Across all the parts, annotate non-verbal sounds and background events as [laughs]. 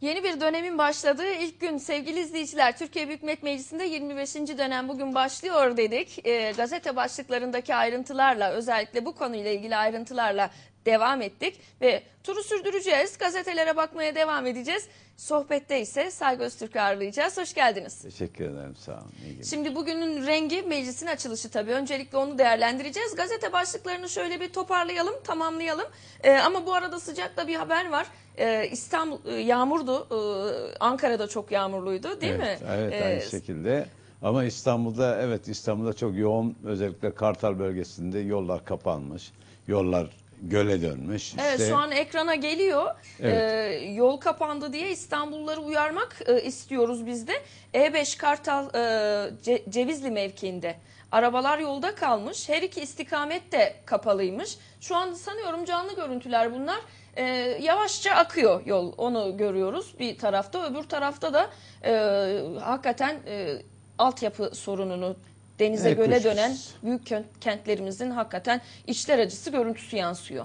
Yeni bir dönemin başladığı ilk gün sevgili izleyiciler Türkiye Büyük Millet Meclisi'nde 25. dönem bugün başlıyor dedik. E, gazete başlıklarındaki ayrıntılarla özellikle bu konuyla ilgili ayrıntılarla devam ettik ve turu sürdüreceğiz. Gazetelere bakmaya devam edeceğiz. Sohbette ise Saygı Öztürk'ü ağırlayacağız. Hoş geldiniz. Teşekkür ederim sağ olun. İyi Şimdi bugünün rengi meclisin açılışı tabii. Öncelikle onu değerlendireceğiz. Gazete başlıklarını şöyle bir toparlayalım, tamamlayalım. Ee, ama bu arada sıcakta bir haber var. Ee, İstanbul e, yağmurdu. Ee, Ankara'da çok yağmurluydu değil evet, mi? Evet ee, aynı şekilde. Ama İstanbul'da evet İstanbul'da çok yoğun özellikle Kartal bölgesinde yollar kapanmış. Yollar göle dönmüş. İşte... Evet şu an ekrana geliyor. Evet. Ee, yol kapandı diye İstanbulluları uyarmak e, istiyoruz biz de. E5 Kartal e, Ce Cevizli mevkiinde arabalar yolda kalmış. Her iki istikamet de kapalıymış. Şu an sanıyorum canlı görüntüler bunlar. E, yavaşça akıyor yol onu görüyoruz bir tarafta öbür tarafta da e, hakikaten e, altyapı sorununu denize evet, göle koşmuş. dönen büyük kentlerimizin hakikaten içler acısı görüntüsü yansıyor.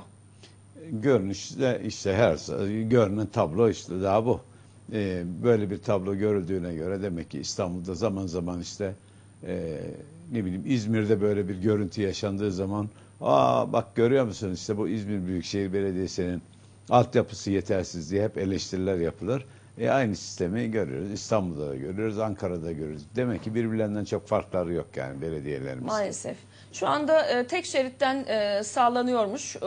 Görünüşte işte her görünen tablo işte daha bu. Ee, böyle bir tablo görüldüğüne göre demek ki İstanbul'da zaman zaman işte e, ne bileyim İzmir'de böyle bir görüntü yaşandığı zaman aa bak görüyor musun işte bu İzmir Büyükşehir Belediyesi'nin altyapısı yetersiz diye hep eleştiriler yapılır. E, aynı sistemi görüyoruz. İstanbul'da da görüyoruz, Ankara'da da görüyoruz. Demek ki birbirlerinden çok farkları yok yani belediyelerimiz. Maalesef. Şu anda e, tek şeritten e, sağlanıyormuş. E,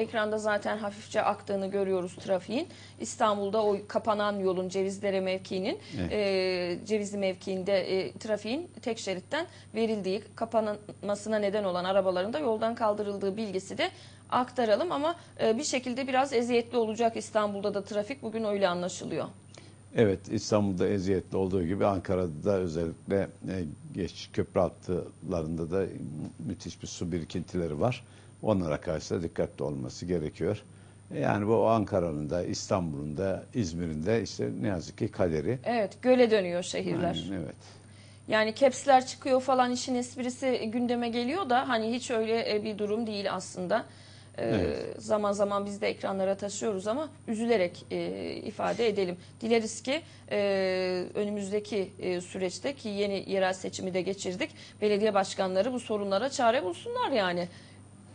ekranda zaten hafifçe aktığını görüyoruz trafiğin. İstanbul'da o kapanan yolun cevizdere mevkiinin, evet. e, Cevizli mevkiinde e, trafiğin tek şeritten verildiği, kapanmasına neden olan arabaların da yoldan kaldırıldığı bilgisi de aktaralım. Ama e, bir şekilde biraz eziyetli olacak İstanbul'da da trafik bugün öyle anlaşılıyor. Evet İstanbul'da eziyetli olduğu gibi Ankara'da özellikle e, geç köprü hatlarında da müthiş bir su birikintileri var. Onlara karşı da dikkatli olması gerekiyor. E, yani bu Ankara'nın da İstanbul'un da İzmir'in de işte ne yazık ki kaderi. Evet göle dönüyor şehirler. Aynen, evet. Yani kepsler çıkıyor falan işin esprisi gündeme geliyor da hani hiç öyle e, bir durum değil aslında. Ee, evet. Zaman zaman biz de ekranlara taşıyoruz ama üzülerek e, ifade edelim. Dileriz ki e, önümüzdeki e, süreçte ki yeni yerel seçimi de geçirdik. Belediye başkanları bu sorunlara çare bulsunlar yani.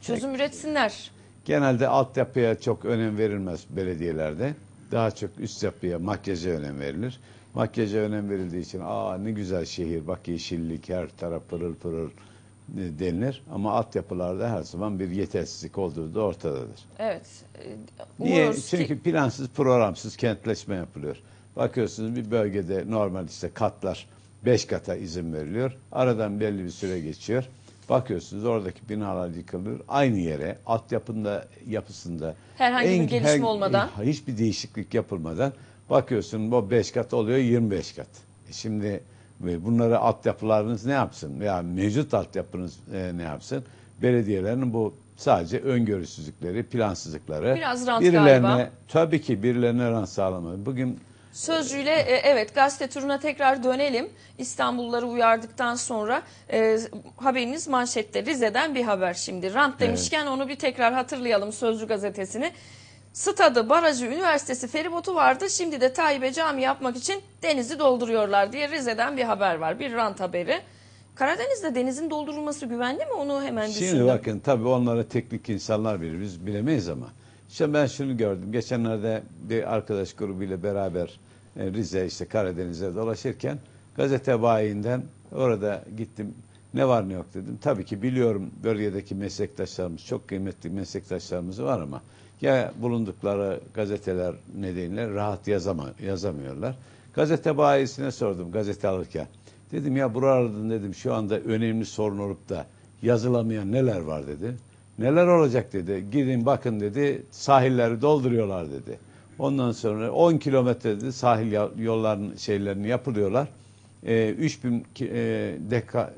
Çözüm Peki. üretsinler. Genelde altyapıya çok önem verilmez belediyelerde. Daha çok üst yapıya, makyaja önem verilir. Makyaja önem verildiği için aa ne güzel şehir bak yeşillik her taraf pırıl pırıl e, denilir ama altyapılarda her zaman bir yetersizlik olduğu da ortadadır. Evet. E, Niye? Ki... Çünkü plansız programsız kentleşme yapılıyor. Bakıyorsunuz bir bölgede normal işte katlar 5 kata izin veriliyor. Aradan belli bir süre geçiyor. Bakıyorsunuz oradaki binalar yıkılıyor. Aynı yere altyapında yapısında herhangi en, bir gelişme her, olmadan hiçbir değişiklik yapılmadan bakıyorsun bu 5 kat oluyor 25 kat. E şimdi ve bunları altyapılarınız ne yapsın? Veya mevcut altyapınız e, ne yapsın? Belediyelerin bu sadece öngörüsüzlükleri, plansızlıkları. Biraz rant birilerine, galiba. Tabii ki birilerine rant sağlamadı. Bugün Sözcüyle e, evet gazete turuna tekrar dönelim. İstanbulları uyardıktan sonra e, haberiniz manşette Rize'den bir haber şimdi. Rant demişken evet. onu bir tekrar hatırlayalım Sözcü gazetesini stadı, barajı, üniversitesi, feribotu vardı. Şimdi de Tayyip'e cami yapmak için denizi dolduruyorlar diye Rize'den bir haber var. Bir rant haberi. Karadeniz'de denizin doldurulması güvenli mi? Onu hemen düşündüm. Şimdi bakın tabii onlara teknik insanlar verir. Biz bilemeyiz ama. İşte ben şunu gördüm. Geçenlerde bir arkadaş grubuyla beraber e, Rize işte Karadeniz'e dolaşırken gazete bayinden orada gittim. Ne var ne yok dedim. Tabii ki biliyorum bölgedeki meslektaşlarımız, çok kıymetli meslektaşlarımız var ama ya bulundukları gazeteler nedeniyle rahat yazama, yazamıyorlar. Gazete bayisine sordum gazete alırken. Dedim ya buralarda dedim şu anda önemli sorun olup da yazılamayan neler var dedi. Neler olacak dedi. Gidin bakın dedi sahilleri dolduruyorlar dedi. Ondan sonra 10 kilometre dedi sahil yolların şeylerini yapılıyorlar. E, ee, 3000 e, deka,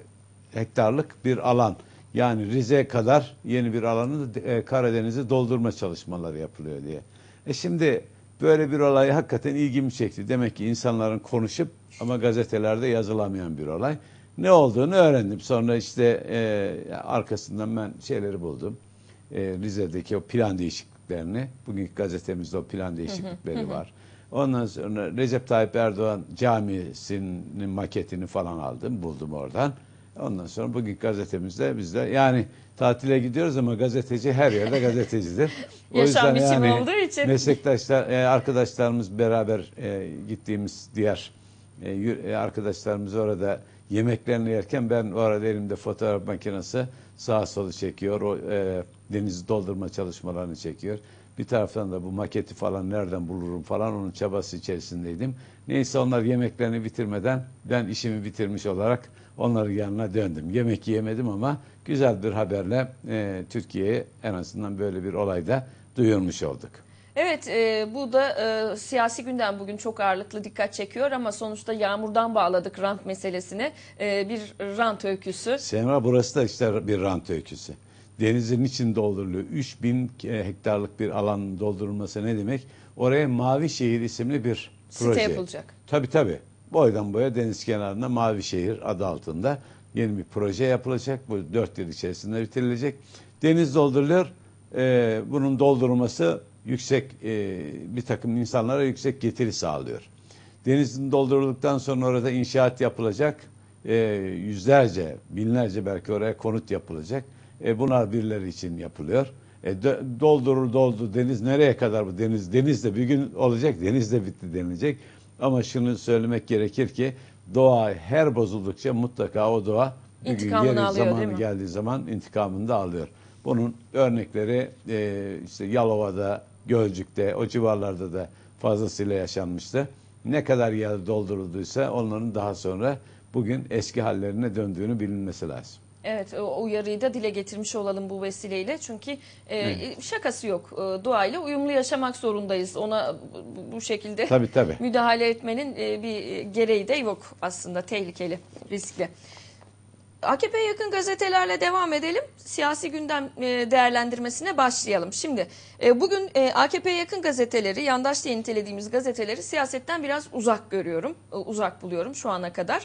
hektarlık bir alan yani Rize'ye kadar yeni bir alanı e, Karadeniz'i doldurma çalışmaları yapılıyor diye. E şimdi böyle bir olay hakikaten ilgimi çekti. Demek ki insanların konuşup ama gazetelerde yazılamayan bir olay. Ne olduğunu öğrendim. Sonra işte e, arkasından ben şeyleri buldum. E, Rize'deki o plan değişikliklerini. Bugünkü gazetemizde o plan değişiklikleri var. Ondan sonra Recep Tayyip Erdoğan camisinin maketini falan aldım. Buldum oradan. Ondan sonra bugün gazetemizde bizde yani tatile gidiyoruz ama gazeteci her yerde gazetecidir. o Yaşam yüzden biçimi yani olduğu için. Meslektaşlar, e, arkadaşlarımız beraber e, gittiğimiz diğer e, arkadaşlarımız orada yemeklerini yerken ben orada elimde fotoğraf makinesi sağa solu çekiyor. O e, denizi doldurma çalışmalarını çekiyor. Bir taraftan da bu maketi falan nereden bulurum falan onun çabası içerisindeydim. Neyse onlar yemeklerini bitirmeden ben işimi bitirmiş olarak onların yanına döndüm. Yemek yemedim ama güzel bir haberle e, Türkiye'ye en azından böyle bir olayda duyurmuş olduk. Evet e, bu da e, siyasi günden bugün çok ağırlıklı dikkat çekiyor ama sonuçta yağmurdan bağladık rant meselesine e, bir rant öyküsü. Semra burası da işte bir rant öyküsü. Denizin için dolduruluyor. 3000 e, hektarlık bir alan doldurulması ne demek? Oraya Mavi Şehir isimli bir proje. Site yapılacak. Tabii tabii boydan boya deniz kenarında Mavişehir adı altında yeni bir proje yapılacak. Bu dört yıl içerisinde bitirilecek. Deniz dolduruluyor. E, bunun doldurulması yüksek e, bir takım insanlara yüksek getiri sağlıyor. Denizin doldurulduktan sonra orada inşaat yapılacak. E, yüzlerce, binlerce belki oraya konut yapılacak. E, bunlar birileri için yapılıyor. E, doldurur doldu deniz nereye kadar bu deniz? Deniz de bir gün olacak, deniz de bitti denilecek. Ama şunu söylemek gerekir ki doğa her bozuldukça mutlaka o doğa bir gün yeri alıyor, zamanı geldiği zaman intikamını da alıyor. Bunun örnekleri e, işte Yalova'da, Gölcük'te, o civarlarda da fazlasıyla yaşanmıştı. Ne kadar yer doldurulduysa onların daha sonra bugün eski hallerine döndüğünü bilinmesi lazım. Evet o uyarıyı da dile getirmiş olalım bu vesileyle. Çünkü e, e şakası yok. E, doğayla uyumlu yaşamak zorundayız. Ona bu, bu şekilde tabii, tabii. müdahale etmenin e, bir gereği de yok aslında tehlikeli, riskli. AKP yakın gazetelerle devam edelim. Siyasi gündem e, değerlendirmesine başlayalım. Şimdi e, bugün e, AKP yakın gazeteleri, yandaş diye nitelediğimiz gazeteleri siyasetten biraz uzak görüyorum, uzak buluyorum şu ana kadar.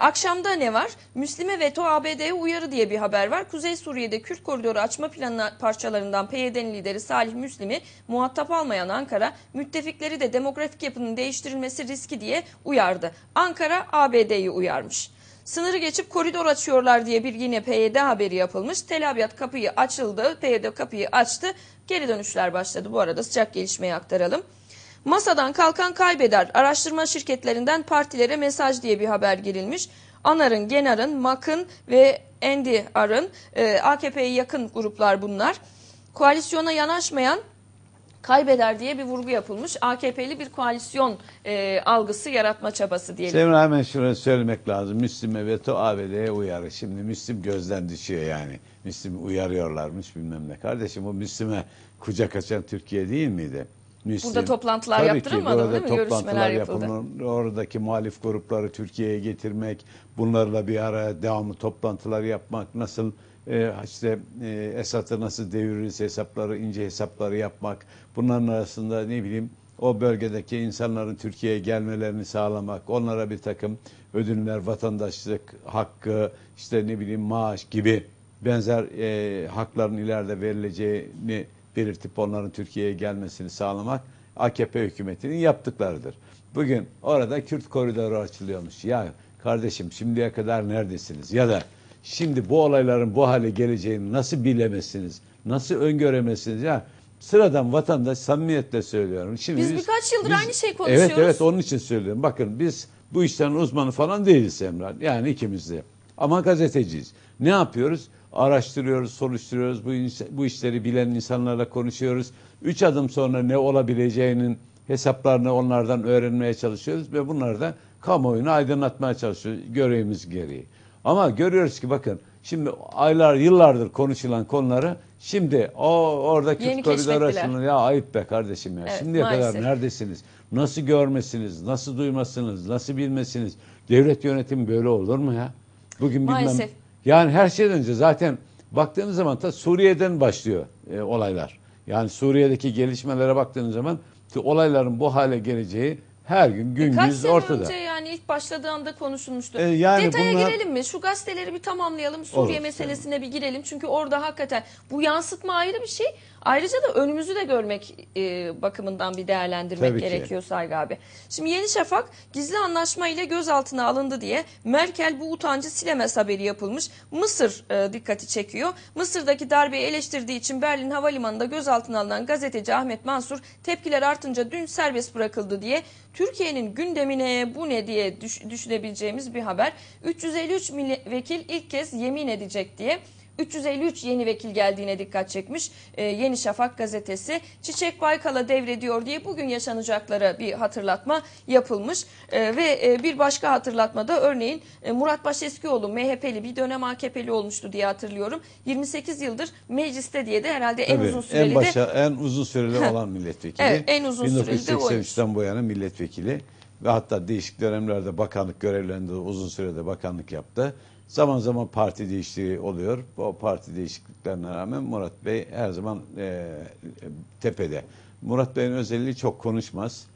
Akşamda ne var? Müslüme veto ABD'ye uyarı diye bir haber var. Kuzey Suriye'de Kürt koridoru açma planı parçalarından PYD'nin lideri Salih Müslim'i muhatap almayan Ankara, müttefikleri de demografik yapının değiştirilmesi riski diye uyardı. Ankara ABD'yi uyarmış. Sınırı geçip koridor açıyorlar diye bir yine PYD haberi yapılmış. Tel Abyad kapıyı açıldı, PYD kapıyı açtı. Geri dönüşler başladı. Bu arada sıcak gelişmeyi aktaralım. Masadan kalkan kaybeder. Araştırma şirketlerinden partilere mesaj diye bir haber girilmiş. Anar'ın, Genar'ın, MAK'ın ve Endiar'ın e, AKP'ye yakın gruplar bunlar. Koalisyona yanaşmayan kaybeder diye bir vurgu yapılmış. AKP'li bir koalisyon e, algısı yaratma çabası diyelim. Sevra hemen şunu söylemek lazım. Müslim'e veto ABD'ye uyarı. Şimdi Müslim gözden düşüyor yani. Müslim uyarıyorlarmış bilmem ne. Kardeşim bu müslüme kucak açan Türkiye değil miydi? Müslim. Burada toplantılar Tabii yaptırılmadı ki, değil mi? Görüşmeler yapıldı. Yapılır, oradaki muhalif grupları Türkiye'ye getirmek, bunlarla bir araya devamlı toplantılar yapmak nasıl ee, işte e, nasıl deviririz hesapları, ince hesapları yapmak. Bunların arasında ne bileyim o bölgedeki insanların Türkiye'ye gelmelerini sağlamak, onlara bir takım ödüller, vatandaşlık hakkı, işte ne bileyim maaş gibi benzer e, hakların ileride verileceğini belirtip onların Türkiye'ye gelmesini sağlamak AKP hükümetinin yaptıklarıdır. Bugün orada Kürt koridoru açılıyormuş. Ya kardeşim şimdiye kadar neredesiniz? Ya da Şimdi bu olayların bu hale geleceğini nasıl bilemezsiniz? Nasıl öngöremezsiniz? Ya sıradan vatandaş samimiyetle söylüyorum. Şimdi biz, biz birkaç yıldır biz, aynı şey konuşuyoruz. Evet evet onun için söylüyorum. Bakın biz bu işlerin uzmanı falan değiliz Emrah. Yani ikimiz de. Ama gazeteciyiz. Ne yapıyoruz? Araştırıyoruz, soruşturuyoruz. Bu, bu işleri bilen insanlarla konuşuyoruz. Üç adım sonra ne olabileceğinin hesaplarını onlardan öğrenmeye çalışıyoruz ve bunları da kamuoyuna aydınlatmaya çalışıyoruz görevimiz gereği. Ama görüyoruz ki bakın şimdi aylar yıllardır konuşulan konuları şimdi o orada Kürt Yeni koridoru açılıyor. Ya ayıp be kardeşim ya. Evet, Şimdiye maalesef. kadar neredesiniz? Nasıl görmesiniz? Nasıl duymasınız? Nasıl bilmesiniz? Devlet yönetimi böyle olur mu ya? Bugün bilmem. Yani her şeyden önce zaten baktığınız zaman da Suriye'den başlıyor e, olaylar. Yani Suriye'deki gelişmelere baktığınız zaman olayların bu hale geleceği her gün gün e, Kaç yüz ortada. önce ya hani ilk başladığında konuşulmuştu. Ee, yani Detaya bunlar... girelim mi? Şu gazeteleri bir tamamlayalım. Suriye Olur, meselesine bir girelim. Çünkü orada hakikaten bu yansıtma ayrı bir şey. Ayrıca da önümüzü de görmek e, bakımından bir değerlendirmek Tabii gerekiyor ki. Saygı abi. Şimdi Yeni Şafak gizli anlaşma ile gözaltına alındı diye Merkel bu utancı silemez haberi yapılmış. Mısır e, dikkati çekiyor. Mısır'daki darbeyi eleştirdiği için Berlin Havalimanı'nda gözaltına alınan gazeteci Ahmet Mansur tepkiler artınca dün serbest bırakıldı diye Türkiye'nin gündemine bu ne diye diye düş, düşünebileceğimiz bir haber. 353 milletvekil ilk kez yemin edecek diye 353 yeni vekil geldiğine dikkat çekmiş ee, Yeni Şafak gazetesi. Çiçek Baykal'a devrediyor diye bugün yaşanacaklara bir hatırlatma yapılmış. ee, ve e, bir başka hatırlatma da örneğin e, Murat Başeskioğlu MHP'li bir dönem AKP'li olmuştu diye hatırlıyorum. 28 yıldır mecliste diye de herhalde Tabii, en uzun süreli en başa, de... En uzun süreli olan milletvekili. Evet en uzun süreli de 1983'ten bu yana milletvekili ve hatta değişik dönemlerde bakanlık görevlerinde uzun sürede bakanlık yaptı. Zaman zaman parti değişikliği oluyor. O parti değişikliklerine rağmen Murat Bey her zaman e, tepede. Murat Bey'in özelliği çok konuşmaz.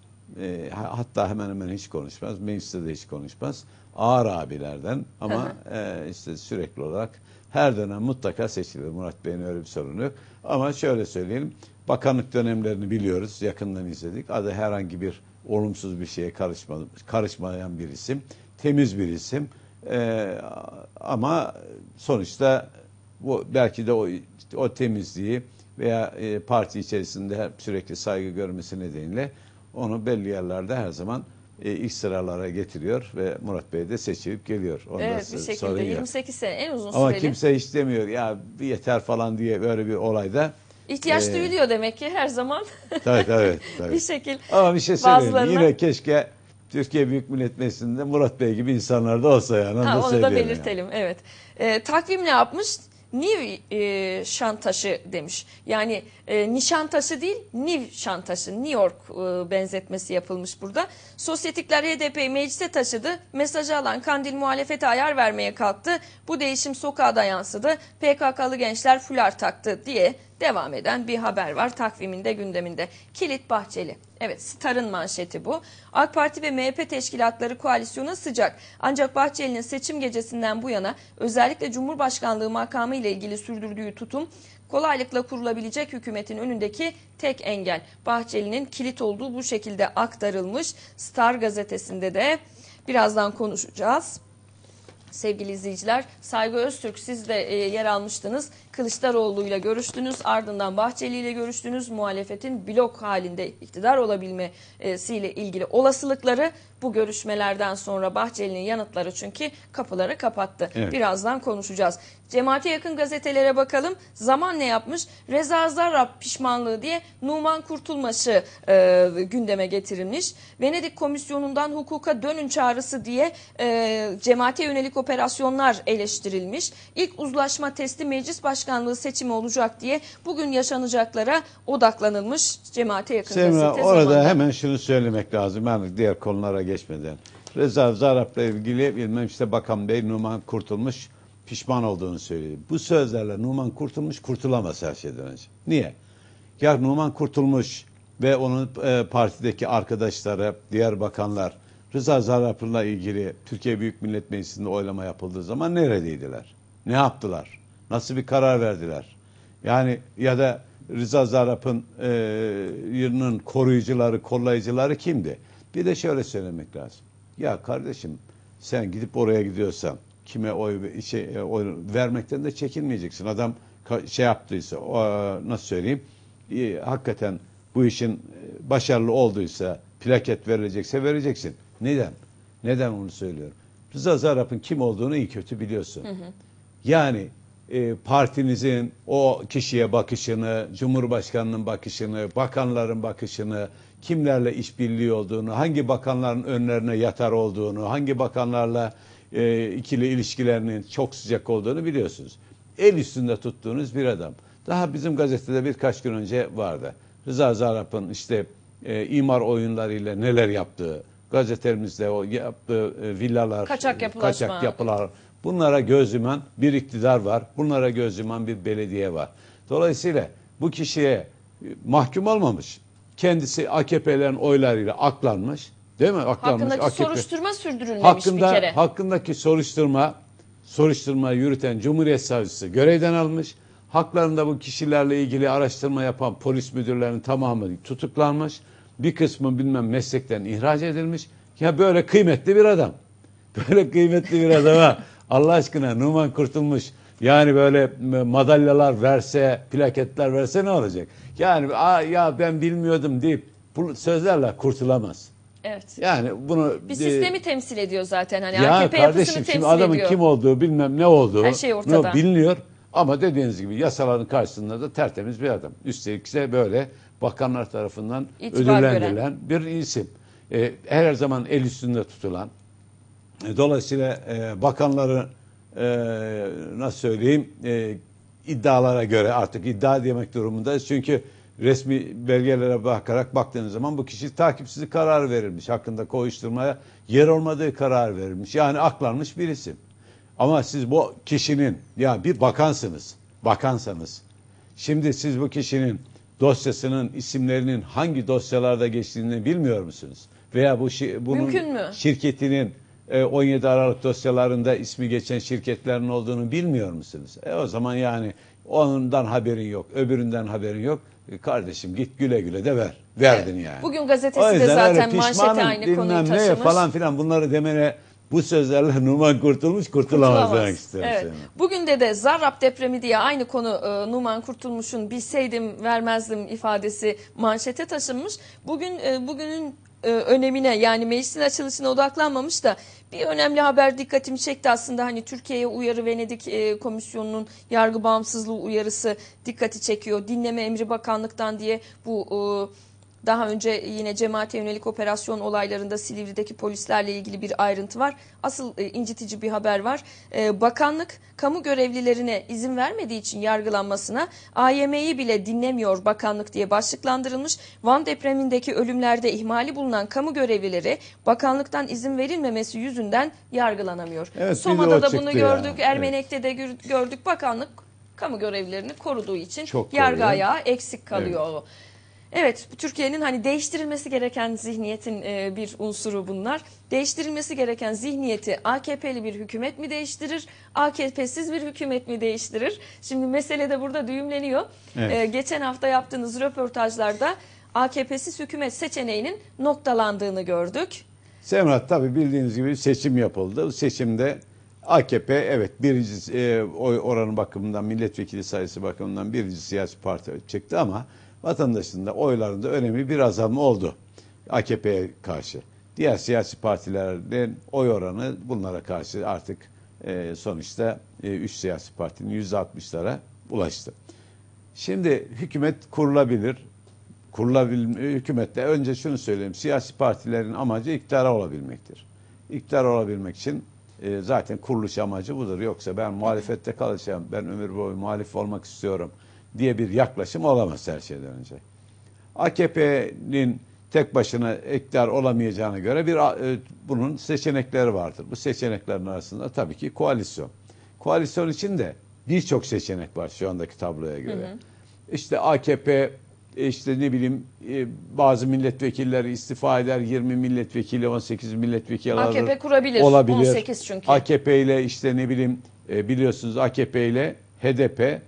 E, hatta hemen hemen hiç konuşmaz. Mecliste de hiç konuşmaz. Ağır abilerden ama e, işte sürekli olarak her dönem mutlaka seçilir. Murat Bey'in öyle bir sorunu yok. Ama şöyle söyleyelim. Bakanlık dönemlerini biliyoruz. Yakından izledik. Adı herhangi bir olumsuz bir şeye karışma, karışmayan bir isim. Temiz bir isim. Ee, ama sonuçta bu belki de o, o temizliği veya e, parti içerisinde sürekli saygı görmesi nedeniyle onu belli yerlerde her zaman e, ilk sıralara getiriyor ve Murat Bey de seçilip geliyor. Onda evet bir şekilde 28 sene en uzun Ama süreli. Ama kimse hiç demiyor ya yeter falan diye böyle bir olayda İhtiyaç ee, duyuluyor demek ki her zaman. [laughs] Tabii tabii. tabii. bir şekil. Ama bir şey söyleyeyim. Bazılarına... Yine keşke Türkiye Büyük Millet Meclisi'nde Murat Bey gibi insanlar da olsa yani. Onu, ha, da, onu da belirtelim yani. evet. Ee, takvim ne yapmış? New e, şantajı demiş. Yani e, nişantaşı değil Niv şantajı. New York e, benzetmesi yapılmış burada. Sosyetikler HDP'yi meclise taşıdı. Mesajı alan Kandil muhalefete ayar vermeye kalktı. Bu değişim sokağa da yansıdı. PKK'lı gençler fular taktı diye devam eden bir haber var takviminde gündeminde. Kilit Bahçeli. Evet Star'ın manşeti bu. AK Parti ve MHP teşkilatları koalisyona sıcak. Ancak Bahçeli'nin seçim gecesinden bu yana özellikle Cumhurbaşkanlığı makamı ile ilgili sürdürdüğü tutum kolaylıkla kurulabilecek hükümetin önündeki tek engel. Bahçeli'nin kilit olduğu bu şekilde aktarılmış. Star gazetesinde de birazdan konuşacağız sevgili izleyiciler. Saygı Öztürk siz de e, yer almıştınız. Kılıçdaroğlu ile görüştünüz, ardından Bahçeli ile görüştünüz. Muhalefetin blok halinde iktidar olabilmesiyle ilgili olasılıkları bu görüşmelerden sonra Bahçeli'nin yanıtları çünkü kapıları kapattı. Evet. Birazdan konuşacağız. Cemaate yakın gazetelere bakalım. Zaman ne yapmış? Reza Zarrab pişmanlığı diye Numan Kurtulmaş'ı e, gündeme getirilmiş. Venedik Komisyonu'ndan hukuka dönün çağrısı diye e, cemaate yönelik operasyonlar eleştirilmiş. İlk uzlaşma testi meclis başkanı Cumhurbaşkanlığı seçimi olacak diye bugün yaşanacaklara odaklanılmış cemaate yakın Semra, orada zamanda. hemen şunu söylemek lazım. Yani diğer konulara geçmeden. Reza Zarap'la ilgili bilmem işte Bakan Bey Numan Kurtulmuş pişman olduğunu söylüyor. Bu sözlerle Numan Kurtulmuş kurtulamaz her şeyden önce. Niye? Ya Numan Kurtulmuş ve onun e, partideki arkadaşları, diğer bakanlar Rıza Zarap'la ilgili Türkiye Büyük Millet Meclisi'nde oylama yapıldığı zaman neredeydiler? Ne yaptılar? nasıl bir karar verdiler? Yani ya da Rıza Zarap'ın e, yırının koruyucuları, kollayıcıları kimdi? Bir de şöyle söylemek lazım. Ya kardeşim sen gidip oraya gidiyorsan kime oy, şey, e, oy vermekten de çekinmeyeceksin. Adam şey yaptıysa o, e, nasıl söyleyeyim e, hakikaten bu işin e, başarılı olduysa plaket verilecekse vereceksin. Neden? Neden onu söylüyorum? Rıza Zarap'ın kim olduğunu iyi kötü biliyorsun. Hı hı. Yani e, partinizin o kişiye bakışını, Cumhurbaşkanının bakışını, bakanların bakışını, kimlerle işbirliği olduğunu, hangi bakanların önlerine yatar olduğunu, hangi bakanlarla e, ikili ilişkilerinin çok sıcak olduğunu biliyorsunuz. El üstünde tuttuğunuz bir adam. Daha bizim gazetede birkaç gün önce vardı. Rıza Zarap'ın işte e, imar oyunlarıyla neler yaptığı, gazetemizde o yaptığı e, villalar, kaçak, e, yapılaşma. kaçak yapılar Bunlara göz yuman bir iktidar var. Bunlara göz yuman bir belediye var. Dolayısıyla bu kişiye e, mahkum olmamış. Kendisi AKP'lerin oylarıyla aklanmış. Değil mi? Aklanmış. Hakkındaki AKP. soruşturma sürdürülmemiş Hakkında, bir kere. Hakkındaki soruşturma soruşturma yürüten Cumhuriyet Savcısı görevden almış. Haklarında bu kişilerle ilgili araştırma yapan polis müdürlerinin tamamı tutuklanmış. Bir kısmı bilmem meslekten ihraç edilmiş. Ya böyle kıymetli bir adam. [laughs] Böyle kıymetli bir adama Allah aşkına Numan Kurtulmuş yani böyle madalyalar verse, plaketler verse ne olacak? Yani ya ben bilmiyordum deyip sözlerle kurtulamaz. Evet. Yani bunu bir sistemi e, temsil ediyor zaten hani ya AKP kardeşim, şimdi temsil adamın ediyor. kim olduğu bilmem ne olduğu Her şey ortada. biliniyor. Ama dediğiniz gibi yasaların karşısında da tertemiz bir adam. Üstelik ise böyle bakanlar tarafından İtibar ödüllendirilen gören. bir isim. E, her zaman el üstünde tutulan, e, dolayısıyla e, bakanların e, nasıl söyleyeyim e, iddialara göre artık iddia demek durumundayız. Çünkü resmi belgelere bakarak baktığınız zaman bu kişi takipsizi karar verilmiş. Hakkında koyuşturmaya yer olmadığı karar verilmiş. Yani aklanmış bir isim. Ama siz bu kişinin ya bir bakansınız. Bakansanız. Şimdi siz bu kişinin dosyasının isimlerinin hangi dosyalarda geçtiğini bilmiyor musunuz? Veya bu bunun Mümkün mü? şirketinin 17 e, Aralık dosyalarında ismi geçen şirketlerin olduğunu bilmiyor musunuz? E o zaman yani ondan haberin yok, öbüründen haberin yok. E kardeşim git güle güle de ver. Verdin evet. yani. Bugün gazetesi de zaten manşete aynı konuyu taşımış. falan filan bunları demene bu sözlerle Numan kurtulmuş kurtulamaz, kurtulamaz. demek istiyorum. Evet. Seni. Bugün de de Zarrab depremi diye aynı konu e, Numan Kurtulmuş'un bilseydim vermezdim ifadesi manşete taşınmış. Bugün e, bugünün e, önemine yani meclisin açılışına odaklanmamış da bir önemli haber dikkatimi çekti aslında hani Türkiye'ye uyarı Venedik e, Komisyonu'nun yargı bağımsızlığı uyarısı dikkati çekiyor. Dinleme emri bakanlıktan diye bu e, daha önce yine cemaate yönelik operasyon olaylarında Silivri'deki polislerle ilgili bir ayrıntı var. Asıl e, incitici bir haber var. E, bakanlık kamu görevlilerine izin vermediği için yargılanmasına AYM'yi bile dinlemiyor bakanlık diye başlıklandırılmış. Van depremindeki ölümlerde ihmali bulunan kamu görevlileri bakanlıktan izin verilmemesi yüzünden yargılanamıyor. Evet, Soma'da da bunu gördük, ya. Ermenek'te evet. de gördük. Bakanlık kamu görevlilerini koruduğu için Çok yargı ayağı eksik kalıyor. Evet. Evet, Türkiye'nin hani değiştirilmesi gereken zihniyetin e, bir unsuru bunlar. Değiştirilmesi gereken zihniyeti AKP'li bir hükümet mi değiştirir, AKP'siz bir hükümet mi değiştirir? Şimdi mesele de burada düğümleniyor. Evet. E, geçen hafta yaptığınız röportajlarda AKP'siz hükümet seçeneğinin noktalandığını gördük. Semrat tabii bildiğiniz gibi seçim yapıldı. Seçimde AKP evet birinci e, oy oranı bakımından milletvekili sayısı bakımından birinci siyasi parti çıktı ama vatandaşın da oylarında önemli bir azalma oldu AKP'ye karşı. Diğer siyasi partilerin oy oranı bunlara karşı artık e, sonuçta e, üç siyasi partinin yüzde %60'lara ulaştı. Şimdi hükümet kurulabilir. Kurulabilme, hükümette önce şunu söyleyeyim. Siyasi partilerin amacı iktidara olabilmektir. İktidar olabilmek için e, zaten kuruluş amacı budur. Yoksa ben muhalefette kalacağım, ben ömür boyu muhalif olmak istiyorum.'' diye bir yaklaşım olamaz her şeyden önce. AKP'nin tek başına iktidar olamayacağına göre bir e, bunun seçenekleri vardır. Bu seçeneklerin arasında tabii ki koalisyon. Koalisyon için de birçok seçenek var şu andaki tabloya göre. Hı hı. İşte AKP işte ne bileyim e, bazı milletvekilleri istifa eder 20 milletvekili 18 milletvekili AKP alır. kurabilir olabilir. 18 çünkü. AKP ile işte ne bileyim e, biliyorsunuz AKP ile HDP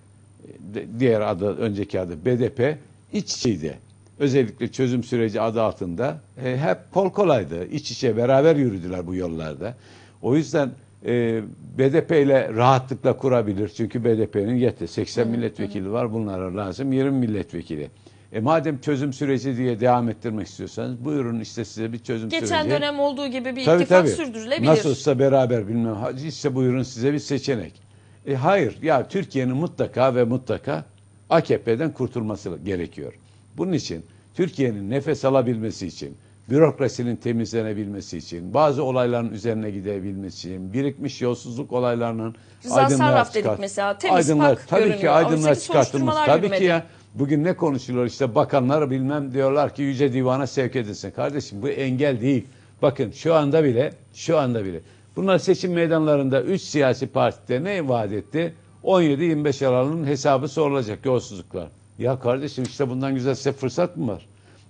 diğer adı, önceki adı BDP iç içeydi. Özellikle çözüm süreci adı altında e, hep kol kolaydı. İç içe beraber yürüdüler bu yollarda. O yüzden e, BDP ile rahatlıkla kurabilir. Çünkü BDP'nin yetti. 80 milletvekili var. Bunlara lazım 20 milletvekili. E madem çözüm süreci diye devam ettirmek istiyorsanız buyurun işte size bir çözüm Geçen süreci. Geçen dönem olduğu gibi bir tabii, ittifak tabii. sürdürülebilir. olsa beraber bilmem hadi işte buyurun size bir seçenek. E hayır ya Türkiye'nin mutlaka ve mutlaka AKP'den kurtulması gerekiyor. Bunun için Türkiye'nin nefes alabilmesi için, bürokrasinin temizlenebilmesi için, bazı olayların üzerine gidebilmesi için, birikmiş yolsuzluk olaylarının Rıza aydınlığa çıkart- tabii ki aydınlığa çıkartılması. Tabii ki ya bugün ne konuşuyorlar işte bakanlar bilmem diyorlar ki yüce divana sevk edilsin. Kardeşim bu engel değil. Bakın şu anda bile şu anda bile Bunlar seçim meydanlarında 3 siyasi partide ne vaat etti? 17-25 Aralık'ın hesabı sorulacak yolsuzluklar. Ya kardeşim işte bundan güzel size fırsat mı var?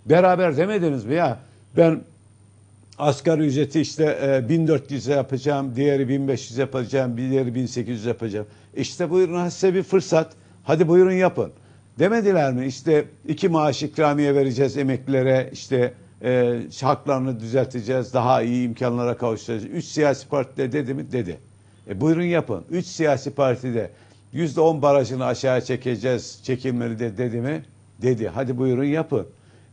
Beraber demediniz mi ya? Ben asgari ücreti işte 1400 e, yapacağım, diğeri 1500 yapacağım, diğeri 1800 yapacağım. İşte buyurun size bir fırsat. Hadi buyurun yapın. Demediler mi? İşte iki maaş ikramiye vereceğiz emeklilere, işte e, haklarını düzelteceğiz, daha iyi imkanlara kavuşacağız. Üç siyasi parti de dedi mi? Dedi. E buyurun yapın. Üç siyasi partide yüzde on barajını aşağı çekeceğiz, çekilmeli de dedi mi? Dedi. Hadi buyurun yapın.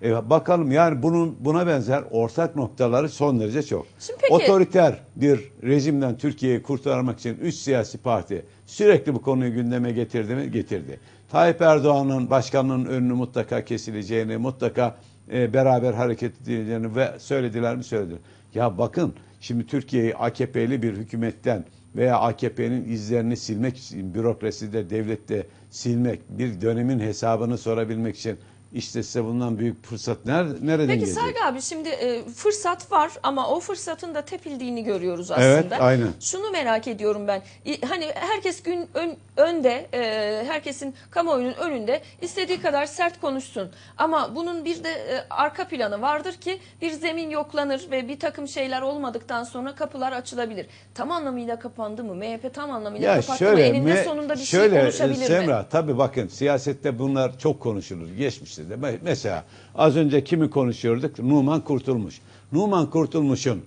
E bakalım yani bunun buna benzer ortak noktaları son derece çok. Şimdi peki... Otoriter bir rejimden Türkiye'yi kurtarmak için üç siyasi parti sürekli bu konuyu gündeme getirdi mi? Getirdi. Tayyip Erdoğan'ın başkanlığın önünü mutlaka kesileceğini, mutlaka e, beraber hareket edeceğini ve söylediler mi söylediler. Ya bakın şimdi Türkiye'yi AKP'li bir hükümetten veya AKP'nin izlerini silmek için bürokraside, devlette silmek, bir dönemin hesabını sorabilmek için işte size bundan büyük fırsat nerede, nereden Peki, gelecek? Peki Saygı abi şimdi e, fırsat var ama o fırsatın da tepildiğini görüyoruz aslında. Evet aynen. Şunu merak ediyorum ben. E, hani herkes gün ön, önde, e, herkesin kamuoyunun önünde istediği kadar sert konuşsun. Ama bunun bir de e, arka planı vardır ki bir zemin yoklanır ve bir takım şeyler olmadıktan sonra kapılar açılabilir. Tam anlamıyla kapandı mı? MHP tam anlamıyla ya şöyle, mı? Eninde sonunda bir şey şöyle, şey konuşabilir Semra, mi? Semra tabii bakın siyasette bunlar çok konuşulur. Geçmiş de. Mesela az önce kimi konuşuyorduk? Numan Kurtulmuş. Numan Kurtulmuş'un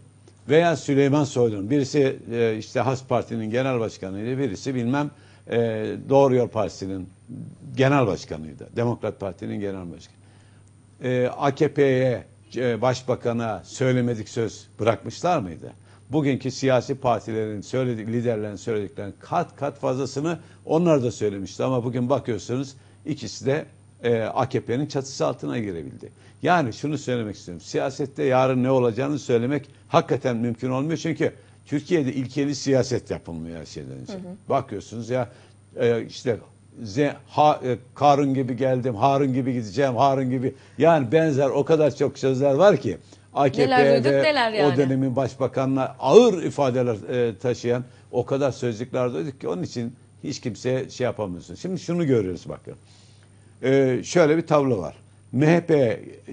veya Süleyman Soylu'nun birisi e, işte Has Parti'nin genel başkanıydı, birisi bilmem e, Doğru Yol Partisi'nin genel başkanıydı. Demokrat Parti'nin genel başkanı. E, AKP'ye, e, başbakana söylemedik söz bırakmışlar mıydı? Bugünkü siyasi partilerin söyledik, liderlerin söylediklerinin kat kat fazlasını onlar da söylemişti. Ama bugün bakıyorsunuz ikisi de e, AKP'nin çatısı altına girebildi. Yani şunu söylemek istiyorum. Siyasette yarın ne olacağını söylemek hakikaten mümkün olmuyor. Çünkü Türkiye'de ilkeli siyaset yapılmıyor her şeyden önce. Hı hı. Bakıyorsunuz ya e, işte Z, ha, e, Karun gibi geldim, Harun gibi gideceğim, Harun gibi. Yani benzer o kadar çok sözler var ki. AKP ve yani. o dönemin başbakanına ağır ifadeler e, taşıyan o kadar sözlükler duyduk ki onun için hiç kimseye şey yapamıyorsun. Şimdi şunu görüyoruz bakın. Ee, şöyle bir tablo var. MHP,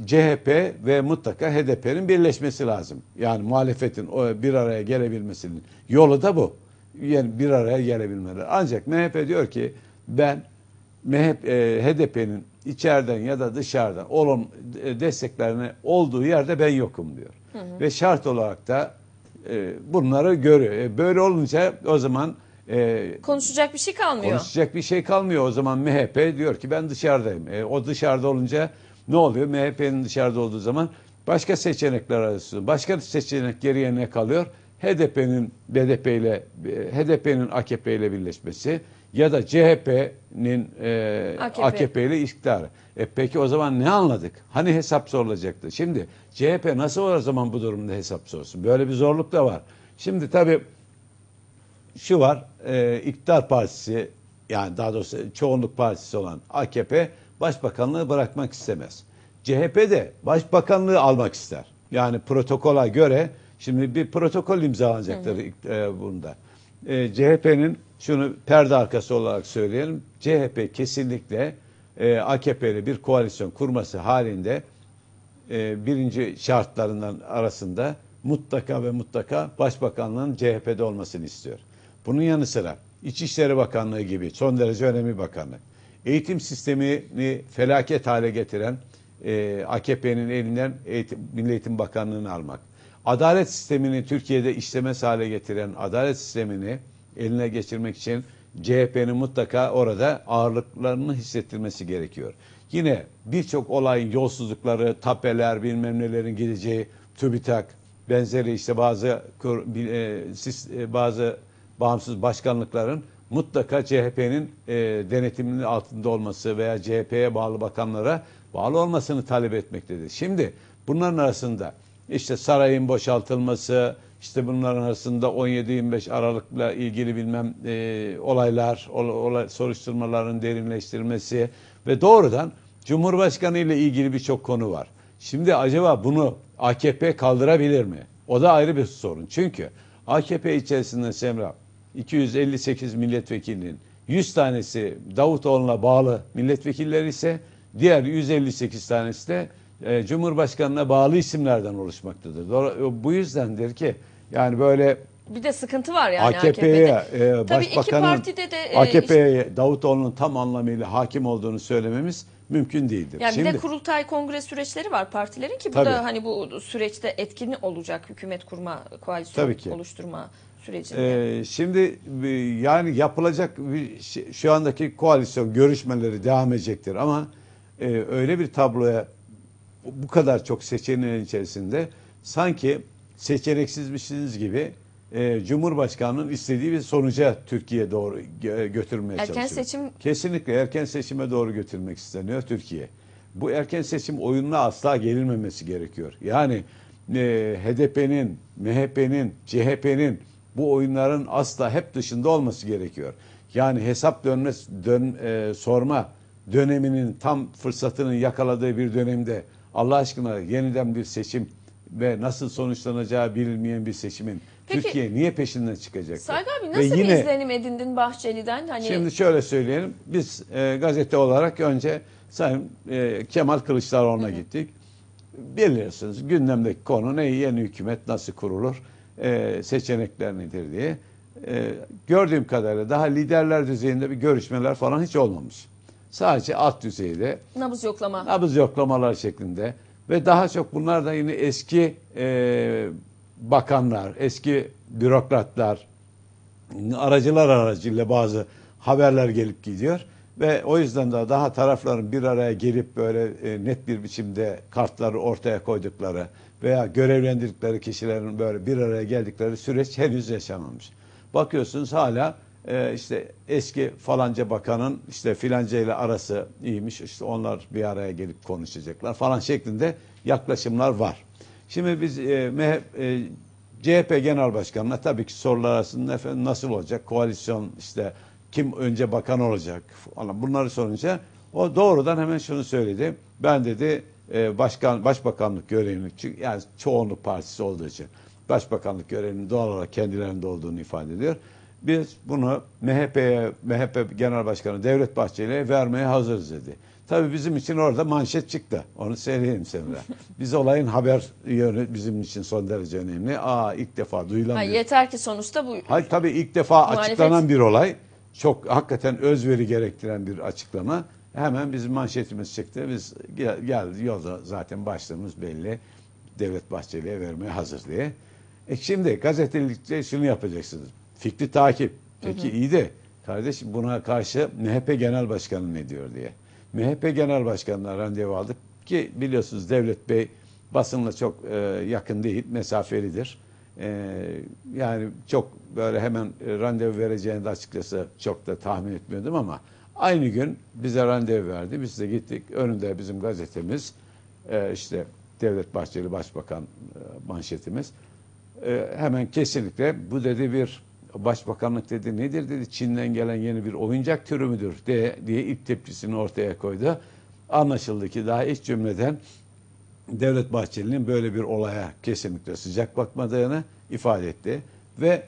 CHP ve mutlaka HDP'nin birleşmesi lazım. Yani muhalefetin bir araya gelebilmesinin yolu da bu. Yani bir araya gelebilmeleri. Ancak MHP diyor ki ben MHP, e, HDP'nin içeriden ya da dışarıdan olum e, desteklerine olduğu yerde ben yokum diyor. Hı hı. Ve şart olarak da e, bunları görüyor. böyle olunca o zaman e, konuşacak bir şey kalmıyor. Konuşacak bir şey kalmıyor. O zaman MHP diyor ki ben dışarıdayım. E, o dışarıda olunca ne oluyor? MHP'nin dışarıda olduğu zaman başka seçenekler arasında başka seçenek geriye ne kalıyor? HDP'nin BDP ile HDP'nin AKP ile birleşmesi ya da CHP'nin e, AKP. AKP ile iktidar. E peki o zaman ne anladık? Hani hesap sorulacaktı. Şimdi CHP nasıl o zaman bu durumda hesap sorsun? Böyle bir zorluk da var. Şimdi tabii şu var e, iktidar partisi yani daha doğrusu çoğunluk partisi olan AKP başbakanlığı bırakmak istemez. CHP de başbakanlığı almak ister. Yani protokola göre şimdi bir protokol imzalanacakları e, bunda. E, CHP'nin şunu perde arkası olarak söyleyelim. CHP kesinlikle e, AKP'li bir koalisyon kurması halinde e, birinci şartlarından arasında mutlaka ve mutlaka başbakanlığın CHP'de olmasını istiyor. Bunun yanı sıra İçişleri Bakanlığı gibi son derece önemli bakanlık, eğitim sistemini felaket hale getiren e, AKP'nin elinden eğitim, Milli Eğitim Bakanlığı'nı almak, adalet sistemini Türkiye'de işlemez hale getiren adalet sistemini eline geçirmek için CHP'nin mutlaka orada ağırlıklarını hissettirmesi gerekiyor. Yine birçok olayın yolsuzlukları, tapeler, bilmem nelerin gideceği TÜBİTAK benzeri işte bazı e, e, bazı bağımsız başkanlıkların mutlaka CHP'nin e, denetiminin altında olması veya CHP'ye bağlı bakanlara bağlı olmasını talep etmektedir. Şimdi bunların arasında işte sarayın boşaltılması, işte bunların arasında 17-25 Aralık'la ilgili bilmem e, olaylar, olay, soruşturmaların derinleştirilmesi ve doğrudan Cumhurbaşkanı ile ilgili birçok konu var. Şimdi acaba bunu AKP kaldırabilir mi? O da ayrı bir sorun. Çünkü AKP içerisinde Semra 258 milletvekilinin 100 tanesi Davutoğlu'na bağlı milletvekilleri ise diğer 158 tanesi de e, Cumhurbaşkanı'na bağlı isimlerden oluşmaktadır. E, bu yüzdendir ki yani böyle bir de sıkıntı var yani AKP'ye AKP'de. E, Tabii iki partide de e, AKP'ye işte, Davutoğlu'nun tam anlamıyla hakim olduğunu söylememiz mümkün değildir. Yani Şimdi, bir de kurultay kongre süreçleri var partilerin ki bu tabii, da hani bu süreçte etkin olacak hükümet kurma koalisyon oluşturma sürecinde? Ee, şimdi e, yani yapılacak şey, şu andaki koalisyon görüşmeleri devam edecektir ama e, öyle bir tabloya bu kadar çok seçeneğin içerisinde sanki seçeneksizmişsiniz gibi e, Cumhurbaşkanı'nın istediği bir sonuca Türkiye doğru gö götürmeye erken çalışıyor. Seçim... Kesinlikle erken seçime doğru götürmek isteniyor Türkiye. Bu erken seçim oyununa asla gelinmemesi gerekiyor. Yani e, HDP'nin, MHP'nin, CHP'nin bu oyunların asla hep dışında olması gerekiyor. Yani hesap dönme, dön, e, sorma döneminin tam fırsatının yakaladığı bir dönemde Allah aşkına yeniden bir seçim ve nasıl sonuçlanacağı bilinmeyen bir seçimin Peki, Türkiye niye peşinden çıkacak? Saygı abi nasıl yine, bir izlenim edindin Bahçeli'den? Hani... Şimdi şöyle söyleyelim. Biz e, gazete olarak önce Sayın e, Kemal Kılıçdaroğlu'na gittik. Biliyorsunuz gündemdeki konu ne? Yeni hükümet nasıl kurulur? e, seçenekler nedir diye. E, gördüğüm kadarıyla daha liderler düzeyinde bir görüşmeler falan hiç olmamış. Sadece alt düzeyde. Nabız yoklama. Nabız yoklamalar şeklinde. Ve daha çok bunlar da yine eski e, bakanlar, eski bürokratlar, aracılar aracıyla bazı haberler gelip gidiyor. Ve o yüzden de daha tarafların bir araya gelip böyle e, net bir biçimde kartları ortaya koydukları, veya görevlendirdikleri kişilerin böyle bir araya geldikleri süreç henüz yaşamamış. Bakıyorsunuz hala e, işte eski falanca bakanın işte filanca ile arası iyiymiş işte onlar bir araya gelip konuşacaklar falan şeklinde yaklaşımlar var. Şimdi biz e, e, CHP Genel Başkanı'na tabii ki sorular arasında efendim nasıl olacak koalisyon işte kim önce bakan olacak falan bunları sorunca o doğrudan hemen şunu söyledi. Ben dedi ee, başkan başbakanlık görevini yani çoğunluk partisi olduğu için başbakanlık görevinin doğal olarak kendilerinde olduğunu ifade ediyor. Biz bunu MHP'ye, MHP Genel Başkanı Devlet Bahçeli'ye vermeye hazırız dedi. Tabii bizim için orada manşet çıktı. Onu söyleyeyim Semra. [laughs] Biz olayın haber yönü bizim için son derece önemli. Aa ilk defa duyulan bir... Yeter ki sonuçta bu... Hayır tabii ilk defa muhalefet... açıklanan bir olay. Çok hakikaten özveri gerektiren bir açıklama. Hemen bizim manşetimiz çıktı. Biz geldi yolda zaten başlığımız belli. Devlet Bahçeli'ye vermeye hazır diye. E şimdi gazetelikte şunu yapacaksınız. Fikri takip. Peki hı hı. iyi de kardeşim buna karşı MHP Genel Başkanı ne diyor diye. MHP Genel Başkanı'na randevu aldık ki biliyorsunuz Devlet Bey basınla çok e, yakın değil, mesafelidir. E, yani çok böyle hemen randevu vereceğini de açıkçası çok da tahmin etmiyordum ama... Aynı gün bize randevu verdi. Biz de gittik. Önünde bizim gazetemiz e, işte Devlet Bahçeli Başbakan e, manşetimiz. E, hemen kesinlikle bu dedi bir başbakanlık dedi nedir dedi Çin'den gelen yeni bir oyuncak türü müdür diye, diye ilk tepkisini ortaya koydu. Anlaşıldı ki daha ilk cümleden Devlet Bahçeli'nin böyle bir olaya kesinlikle sıcak bakmadığını ifade etti ve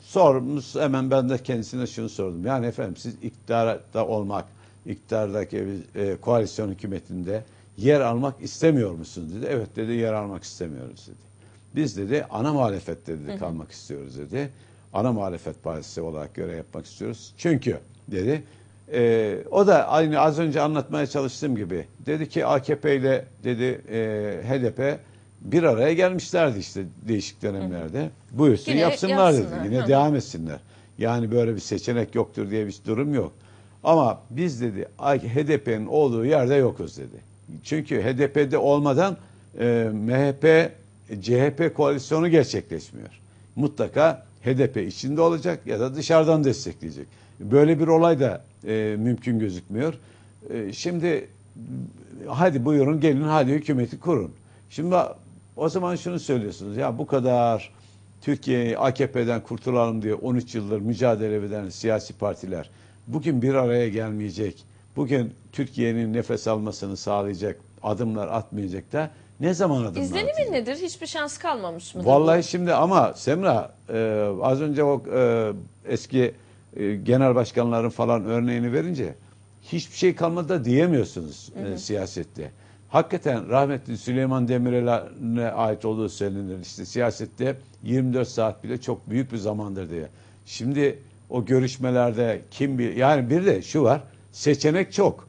sormuş hemen ben de kendisine şunu sordum. Yani efendim siz iktidarda olmak, iktidardaki bir e, koalisyon hükümetinde yer almak istemiyor musunuz dedi. Evet dedi yer almak istemiyoruz dedi. Biz dedi ana muhalefet dedi kalmak istiyoruz dedi. Ana muhalefet partisi olarak göre yapmak istiyoruz. Çünkü dedi e, o da aynı az önce anlatmaya çalıştığım gibi dedi ki AKP ile dedi e, HDP bir araya gelmişlerdi işte değişik dönemlerde. Hı. Buyursun Yine yapsınlar yapsınlar, dedi. Yine hı. devam etsinler. Yani böyle bir seçenek yoktur diye bir durum yok. Ama biz dedi HDP'nin olduğu yerde yokuz dedi. Çünkü HDP'de olmadan e, MHP CHP koalisyonu gerçekleşmiyor. Mutlaka HDP içinde olacak ya da dışarıdan destekleyecek. Böyle bir olay da e, mümkün gözükmüyor. E, şimdi hadi buyurun gelin hadi hükümeti kurun. Şimdi o zaman şunu söylüyorsunuz ya bu kadar Türkiye'yi AKP'den kurtulalım diye 13 yıldır mücadele eden siyasi partiler bugün bir araya gelmeyecek, bugün Türkiye'nin nefes almasını sağlayacak adımlar atmayacak da ne zaman adımlar İzlenimin atacak? nedir? Hiçbir şans kalmamış mı? Vallahi şimdi ama Semra e, az önce o e, eski e, genel başkanların falan örneğini verince hiçbir şey kalmadı da diyemiyorsunuz e, hı hı. E, siyasette hakikaten rahmetli Süleyman Demirel'e ait olduğu söylenir. İşte siyasette 24 saat bile çok büyük bir zamandır diye. Şimdi o görüşmelerde kim bilir? yani bir de şu var seçenek çok.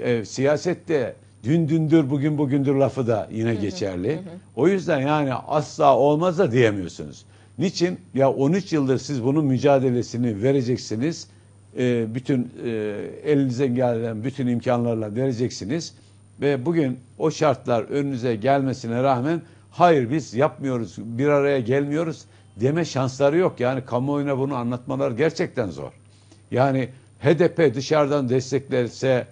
E, siyasette dün dündür bugün bugündür lafı da yine geçerli. O yüzden yani asla olmaz da diyemiyorsunuz. Niçin? Ya 13 yıldır siz bunun mücadelesini vereceksiniz. E, bütün e, elinize gelen bütün imkanlarla vereceksiniz. Ve bugün o şartlar önünüze gelmesine rağmen hayır biz yapmıyoruz, bir araya gelmiyoruz deme şansları yok. Yani kamuoyuna bunu anlatmalar gerçekten zor. Yani HDP dışarıdan desteklerse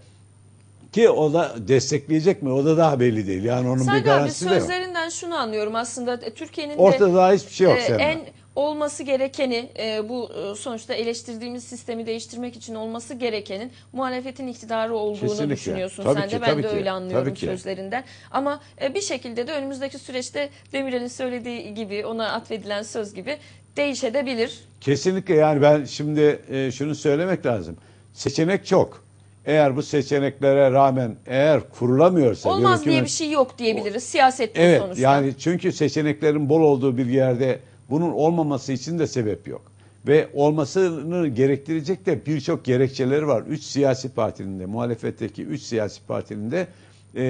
ki o da destekleyecek mi? O da daha belli değil. Yani onun Saygı bir garantisi abi, de yok. Sözlerinden şunu anlıyorum aslında e, Türkiye'nin de Ortada daha hiçbir şey yok. E, en olması gerekeni e, bu e, sonuçta eleştirdiğimiz sistemi değiştirmek için olması gerekenin muhalefetin iktidarı olduğunu Kesinlikle. düşünüyorsun tabii sen ki, de ben de ki. öyle anlıyorum tabii sözlerinden. Ki. Ama e, bir şekilde de önümüzdeki süreçte Demirel'in söylediği gibi ona atfedilen söz gibi değişebilir. Kesinlikle yani ben şimdi e, şunu söylemek lazım. Seçenek çok. Eğer bu seçeneklere rağmen eğer kurulamıyorsa olmaz yönetimin, diye bir şey yok diyebiliriz siyaset evet, sonuçta. Evet yani çünkü seçeneklerin bol olduğu bir yerde bunun olmaması için de sebep yok. Ve olmasını gerektirecek de birçok gerekçeleri var. Üç siyasi partinin de muhalefetteki üç siyasi partinin de e,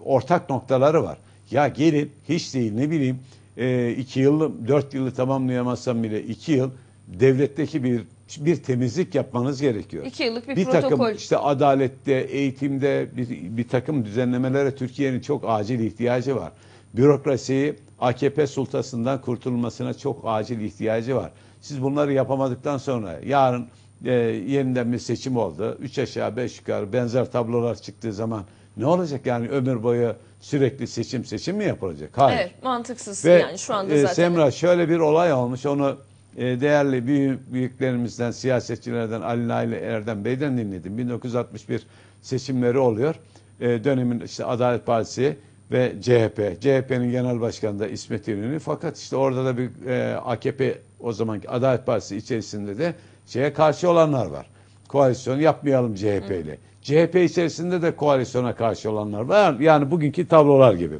ortak noktaları var. Ya gelin hiç değil ne bileyim e, iki yıl, dört yılı tamamlayamazsam bile iki yıl devletteki bir bir temizlik yapmanız gerekiyor. İki yıllık bir, bir protokol. takım işte adalette, eğitimde bir, bir takım düzenlemelere Türkiye'nin çok acil ihtiyacı var. Bürokrasiyi AKP sultasından kurtulmasına çok acil ihtiyacı var. Siz bunları yapamadıktan sonra yarın e, yeniden bir seçim oldu. Üç aşağı beş yukarı benzer tablolar çıktığı zaman ne olacak yani ömür boyu sürekli seçim seçim mi yapılacak? Hayır. Evet mantıksız Ve, yani şu anda e, zaten. Semra şöyle bir olay olmuş onu e, değerli büyük, büyüklerimizden siyasetçilerden Ali Naili Erdem Bey'den dinledim. 1961 seçimleri oluyor. E, dönemin işte Adalet Partisi ve CHP. CHP'nin genel başkanı da İsmet İnönü. Fakat işte orada da bir e, AKP o zamanki Adalet Partisi içerisinde de şeye karşı olanlar var. Koalisyon yapmayalım CHP ile. CHP içerisinde de koalisyona karşı olanlar var. Yani bugünkü tablolar gibi.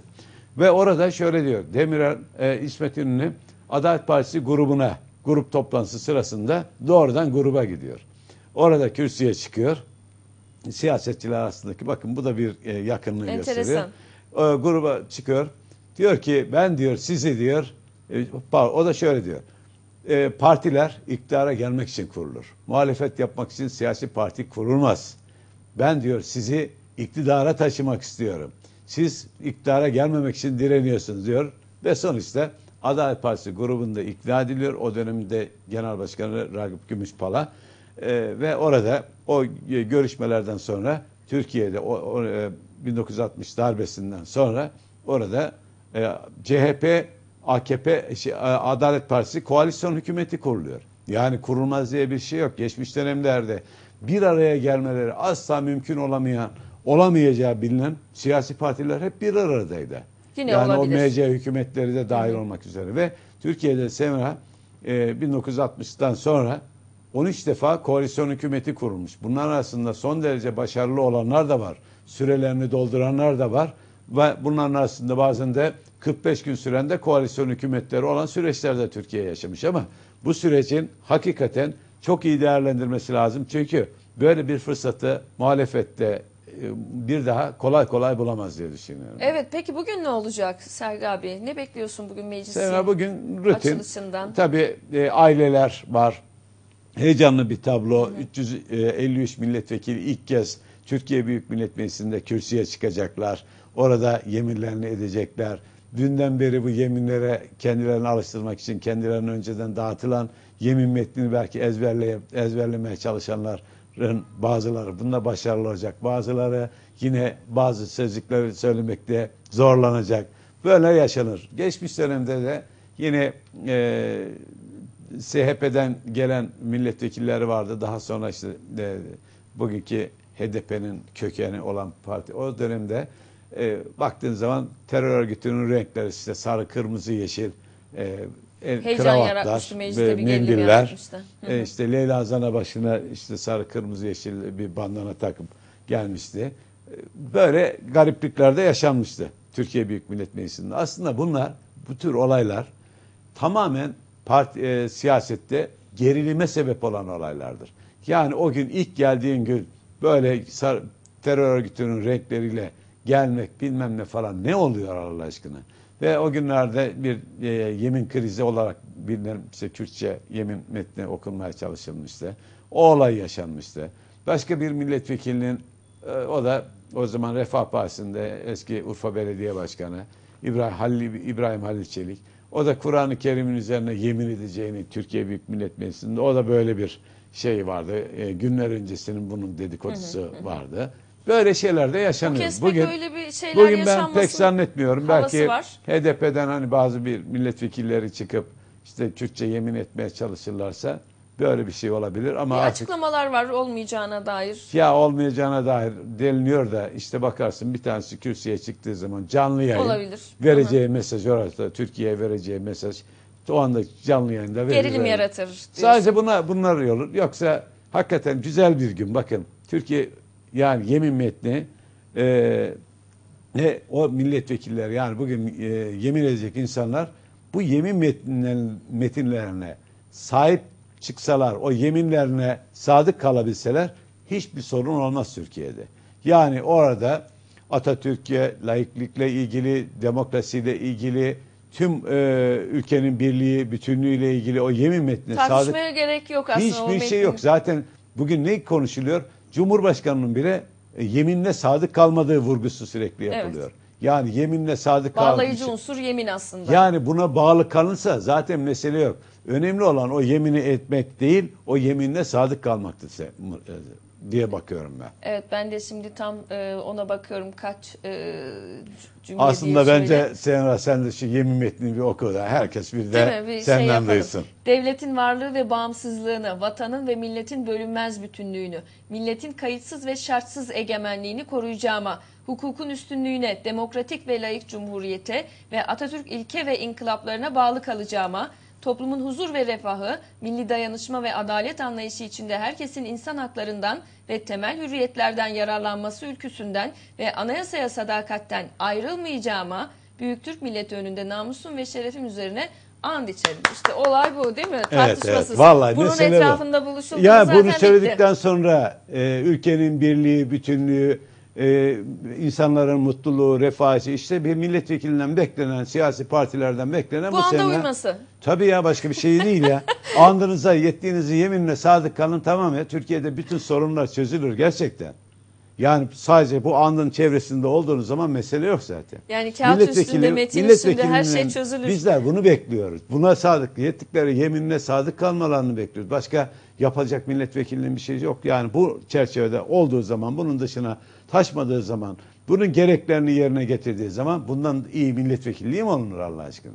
Ve orada şöyle diyor. Demirel, e, İsmet İnönü Adalet Partisi grubuna, grup toplantısı sırasında doğrudan gruba gidiyor. Orada kürsüye çıkıyor. Siyasetçiler arasındaki bakın bu da bir e, yakınlığı Enteresan. gösteriyor e, gruba çıkıyor. Diyor ki ben diyor sizi diyor e, o da şöyle diyor. E, partiler iktidara gelmek için kurulur. Muhalefet yapmak için siyasi parti kurulmaz. Ben diyor sizi iktidara taşımak istiyorum. Siz iktidara gelmemek için direniyorsunuz diyor ve sonuçta Adalet Partisi grubunda ikna ediliyor. O dönemde Genel Başkanı Ragıp Gümüşpala e, ve orada o görüşmelerden sonra Türkiye'de o, o, 1960 darbesinden sonra orada e, CHP, AKP, şey, Adalet Partisi koalisyon hükümeti kuruluyor. Yani kurulmaz diye bir şey yok. Geçmiş dönemlerde bir araya gelmeleri asla mümkün olamayan, olamayacağı bilinen siyasi partiler hep bir aradaydı. Yine yani olabilir. o MC hükümetleri de dahil Hı. olmak üzere ve Türkiye'de Semra e, 1960'tan sonra 13 defa koalisyon hükümeti kurulmuş. Bunlar arasında son derece başarılı olanlar da var sürelerini dolduranlar da var. Ve bunların arasında bazen de 45 gün süren de koalisyon hükümetleri olan süreçlerde Türkiye yaşamış ama bu sürecin hakikaten çok iyi değerlendirmesi lazım. Çünkü böyle bir fırsatı muhalefette e, bir daha kolay kolay bulamaz diye düşünüyorum. Evet peki bugün ne olacak Sergi abi? Ne bekliyorsun bugün meclisin Sergi, bugün rutin, açılışından? Tabii e, aileler var. Heyecanlı bir tablo. Hı. 353 e, milletvekili ilk kez Türkiye Büyük Millet Meclisi'nde kürsüye çıkacaklar. Orada yeminlerini edecekler. Dünden beri bu yeminlere kendilerini alıştırmak için kendilerine önceden dağıtılan yemin metnini belki ezberleyip ezberlemeye çalışanların bazıları bunda başarılı olacak. Bazıları yine bazı sözcükleri söylemekte zorlanacak. Böyle yaşanır. Geçmiş dönemde de yine e, SHP'den gelen milletvekilleri vardı. Daha sonra işte e, bugünkü HDP'nin kökeni olan parti. O dönemde e, baktığın zaman terör örgütünün renkleri işte sarı, kırmızı, yeşil, e, e Heyecan kravatlar, ve mendiller. E, işte Leyla Zana başına işte sarı, kırmızı, yeşil bir bandana takıp gelmişti. E, böyle garipliklerde yaşanmıştı Türkiye Büyük Millet Meclisi'nde. Aslında bunlar, bu tür olaylar tamamen parti, e, siyasette gerilime sebep olan olaylardır. Yani o gün ilk geldiğin gün böyle terör örgütünün renkleriyle gelmek bilmem ne falan ne oluyor Allah aşkına. Ve o günlerde bir e, yemin krizi olarak bilinen işte Türkçe yemin metni okunmaya çalışılmıştı. O olay yaşanmıştı. Başka bir milletvekilinin e, o da o zaman Refah Partisi'nde eski Urfa Belediye Başkanı İbrahim Halil, İbrahim Halil Çelik. O da Kur'an-ı Kerim'in üzerine yemin edeceğini Türkiye Büyük Millet Meclisi'nde o da böyle bir şey vardı. E, günler öncesinin bunun dedikodusu vardı. Böyle şeyler de yaşanıyor. Bu bugün öyle bir şeyler bugün ben pek zannetmiyorum. Belki var. HDP'den hani bazı bir milletvekilleri çıkıp işte Türkçe yemin etmeye çalışırlarsa böyle bir şey olabilir ama bir artık, açıklamalar var olmayacağına dair. Ya olmayacağına dair deniliyor da işte bakarsın bir tanesi kürsüye çıktığı zaman canlı yayın olabilir. vereceği Hı-hı. mesaj orada Türkiye'ye vereceği mesaj o anda canlı yayında verirler. Gerilim yaratır. Diyorsun. Sadece buna bunlar olur. Yoksa hakikaten güzel bir gün. Bakın Türkiye yani yemin metni e, ne o milletvekiller yani bugün e, yemin edecek insanlar bu yemin metinlerine, metinlerine sahip çıksalar, o yeminlerine sadık kalabilseler hiçbir sorun olmaz Türkiye'de. Yani orada Atatürk'e, laiklikle ilgili, demokrasiyle ilgili, tüm e, ülkenin birliği, bütünlüğüyle ilgili o yemin metni Tartışmaya sadık, gerek yok aslında. Hiçbir şey yok. Zaten bugün ne konuşuluyor? Cumhurbaşkanının bile e, yeminle sadık kalmadığı vurgusu sürekli yapılıyor. Evet. Yani yeminle sadık kalmak Bağlayıcı için. unsur yemin aslında. Yani buna bağlı kalınsa zaten mesele yok. Önemli olan o yemini etmek değil, o yeminle sadık kalmaktır e, diye bakıyorum ben. Evet ben de şimdi tam e, ona bakıyorum kaç e, cümle Aslında diye bence şöyle... Senra sen de şu yemin metnini bir oku da herkes bir de bir şey senden şey duysun. Devletin varlığı ve bağımsızlığını, vatanın ve milletin bölünmez bütünlüğünü, milletin kayıtsız ve şartsız egemenliğini koruyacağıma, hukukun üstünlüğüne, demokratik ve layık cumhuriyete ve Atatürk ilke ve inkılaplarına bağlı kalacağıma, toplumun huzur ve refahı, milli dayanışma ve adalet anlayışı içinde herkesin insan haklarından ve temel hürriyetlerden yararlanması ülküsünden ve anayasaya sadakatten ayrılmayacağıma, büyük Türk milleti önünde namusum ve şerefim üzerine and içelim. İşte olay bu değil mi? Evet, Tartışmasız. Evet, Vallahi Bunun etrafında zaten. Ya bunu söyledikten bitti. sonra e, ülkenin birliği, bütünlüğü, e, insanların mutluluğu, refahı işte bir milletvekilinden beklenen, siyasi partilerden beklenen bu, bu anda seninle, uyması. Tabii ya başka bir şey değil ya. [laughs] Andınıza, yettiğinizi yeminle sadık kalın tamam ya. Türkiye'de bütün sorunlar çözülür gerçekten. Yani sadece bu andın çevresinde olduğunuz zaman mesele yok zaten. Yani kağıt üstünde, metin üstünde her şey çözülür. Bizler bunu bekliyoruz. Buna sadık, yettikleri yeminine sadık kalmalarını bekliyoruz. Başka yapacak milletvekilinin bir şey yok. Yani bu çerçevede olduğu zaman, bunun dışına taşmadığı zaman, bunun gereklerini yerine getirdiği zaman bundan iyi milletvekilliği mi olunur Allah aşkına?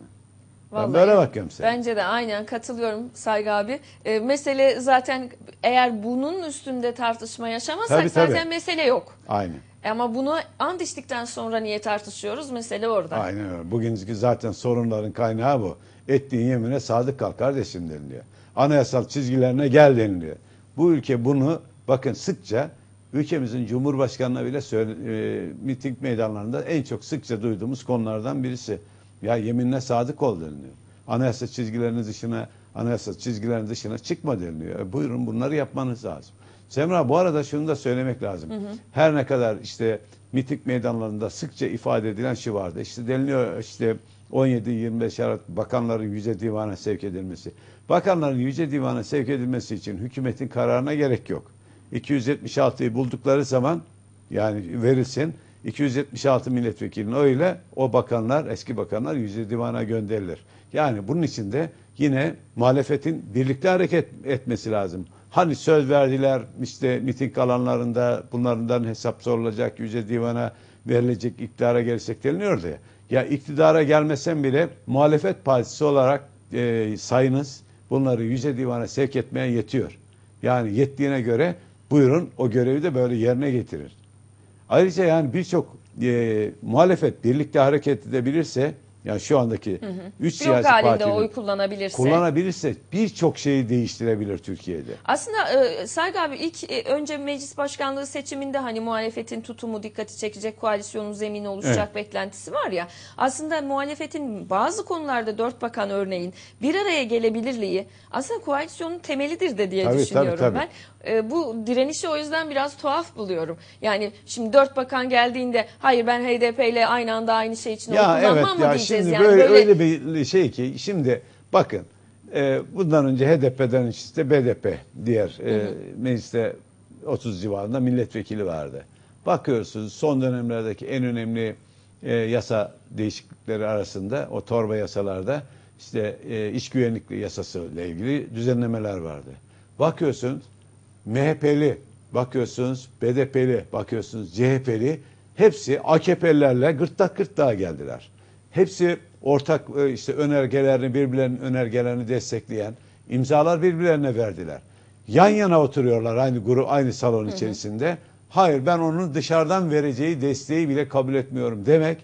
Vallahi, ben böyle bakıyorum size. Bence de aynen katılıyorum Saygı abi. E, mesele zaten eğer bunun üstünde tartışma yaşamazsak tabii, tabii. zaten mesele yok. Aynen. E, ama bunu and içtikten sonra niye tartışıyoruz? Mesele orada. Aynen öyle. Bugünkü zaten sorunların kaynağı bu. Ettiğin yemine sadık kal kardeşim deniliyor. Anayasal çizgilerine gel deniliyor. Bu ülke bunu bakın sıkça ülkemizin Cumhurbaşkanı'na bile söyle, e, miting meydanlarında en çok sıkça duyduğumuz konulardan birisi. Ya yeminle sadık ol deniliyor. Anayasa çizgileriniz dışına, anayasa çizgileriniz dışına çıkma deniliyor. E buyurun bunları yapmanız lazım. Semra bu arada şunu da söylemek lazım. Hı hı. Her ne kadar işte mitik meydanlarında sıkça ifade edilen şey vardı. İşte deniliyor işte 17-25 şart, bakanların yüce divana sevk edilmesi. Bakanların yüce divana sevk edilmesi için hükümetin kararına gerek yok. 276'yı buldukları zaman yani verilsin 276 milletvekilini öyle o bakanlar, eski bakanlar yüzde divana gönderilir. Yani bunun için de yine muhalefetin birlikte hareket etmesi lazım. Hani söz verdiler işte miting alanlarında bunlardan hesap sorulacak, yüce divana verilecek, iktidara gelecek deniliyordu ya. Ya iktidara gelmesen bile muhalefet partisi olarak e, sayınız bunları yüce divana sevk etmeye yetiyor. Yani yettiğine göre buyurun o görevi de böyle yerine getirir. Ayrıca yani birçok e, muhalefet birlikte hareket edebilirse yani şu andaki hı üç Blok siyasi halinde oy kullanabilirse. kullanabilirse birçok şeyi değiştirebilir Türkiye'de. Aslında e, Saygı abi ilk e, önce meclis başkanlığı seçiminde hani muhalefetin tutumu dikkati çekecek koalisyonun zemini oluşacak evet. beklentisi var ya. Aslında muhalefetin bazı konularda dört bakan örneğin bir araya gelebilirliği aslında koalisyonun temelidir de diye tabii, düşünüyorum tabii, tabii. ben. E, bu direnişi o yüzden biraz tuhaf buluyorum. Yani şimdi dört bakan geldiğinde hayır ben HDP ile aynı anda aynı şey için ya, oy kullanmam evet, mı ya, şimdi yani böyle, böyle öyle bir şey ki şimdi bakın e, bundan önce HDP'den işte BDP diğer e, mecliste 30 civarında milletvekili vardı. Bakıyorsunuz son dönemlerdeki en önemli e, yasa değişiklikleri arasında o torba yasalarda işte e, iş güvenlikli yasası ile ilgili düzenlemeler vardı. Bakıyorsunuz MHP'li, bakıyorsunuz BDP'li, bakıyorsunuz CHP'li hepsi AKP'lerle gırtlak gırtlağa geldiler. Hepsi ortak e, işte önergelerini, birbirlerinin önergelerini destekleyen imzalar birbirlerine verdiler. Yan yana oturuyorlar aynı grup, aynı salon içerisinde. Hı hı. Hayır ben onun dışarıdan vereceği desteği bile kabul etmiyorum demek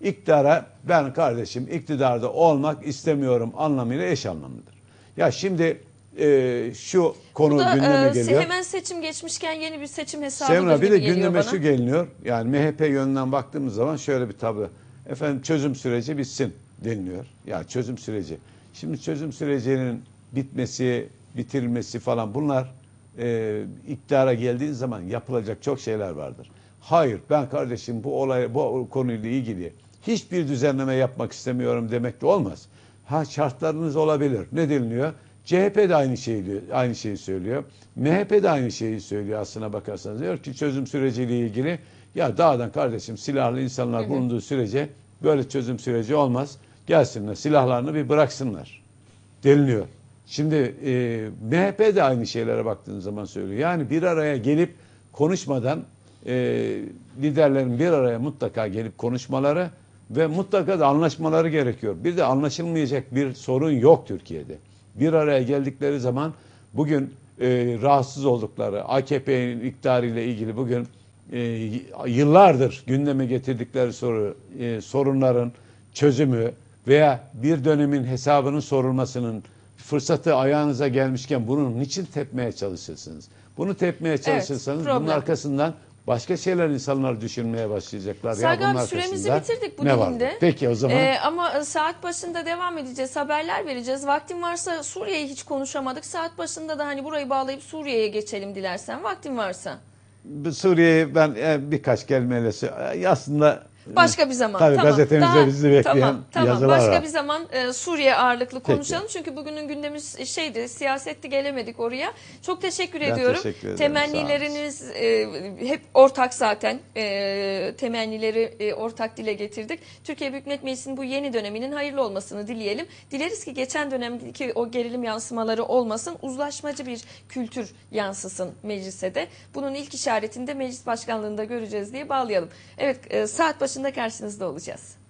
iktidara ben kardeşim iktidarda olmak istemiyorum anlamıyla eş anlamlıdır. Ya şimdi e, şu konu da, gündeme e, geliyor. Hemen seçim geçmişken yeni bir seçim hesabı Semra, bir de gündeme bana. şu geliniyor. Yani MHP yönünden baktığımız zaman şöyle bir tablo. Efendim çözüm süreci bitsin deniliyor. Ya çözüm süreci. Şimdi çözüm sürecinin bitmesi, bitirilmesi falan bunlar e, iktidara geldiğin zaman yapılacak çok şeyler vardır. Hayır ben kardeşim bu olay bu konuyla ilgili hiçbir düzenleme yapmak istemiyorum demek de olmaz. Ha şartlarınız olabilir. Ne deniliyor? CHP de aynı şeyi aynı şeyi söylüyor. MHP de aynı şeyi söylüyor aslına bakarsanız. Diyor ki çözüm süreciyle ilgili ya dağdan kardeşim silahlı insanlar evet. bulunduğu sürece böyle çözüm süreci olmaz. Gelsinler silahlarını bir bıraksınlar deniliyor. Şimdi e, MHP de aynı şeylere baktığınız zaman söylüyor. Yani bir araya gelip konuşmadan e, liderlerin bir araya mutlaka gelip konuşmaları ve mutlaka da anlaşmaları gerekiyor. Bir de anlaşılmayacak bir sorun yok Türkiye'de. Bir araya geldikleri zaman bugün e, rahatsız oldukları AKP'nin iktidarıyla ilgili bugün e, yıllardır gündeme getirdikleri soru e, sorunların çözümü veya bir dönemin hesabının sorulmasının fırsatı ayağınıza gelmişken bunun niçin tepmeye çalışırsınız? Bunu tepmeye çalışırsanız evet, bunun arkasından başka şeyler insanlar düşünmeye başlayacaklar. Sergen abi süremizi bitirdik bu ne Peki o zaman. Ee, ama saat başında devam edeceğiz. Haberler vereceğiz. Vaktim varsa Suriye'yi hiç konuşamadık. Saat başında da hani burayı bağlayıp Suriye'ye geçelim dilersen. vaktim varsa. Suriye'ye ben e, birkaç kelimeyle e, aslında Başka bir zaman. Tabii tamam. gazetemizde Daha, bizi bekleyen tamam, tamam. yazılar Başka var. bir zaman e, Suriye ağırlıklı konuşalım. Peki. Çünkü bugünün gündemimiz şeydi, siyasetti gelemedik oraya. Çok teşekkür ben ediyorum. Teşekkür ederim, Temennileriniz e, hep ortak zaten. E, temennileri e, ortak dile getirdik. Türkiye Büyük Millet Meclisi'nin bu yeni döneminin hayırlı olmasını dileyelim. Dileriz ki geçen dönemdeki o gerilim yansımaları olmasın. Uzlaşmacı bir kültür yansısın meclise de. Bunun ilk işaretini de meclis başkanlığında göreceğiz diye bağlayalım. Evet e, saat başı başında karşınızda olacağız.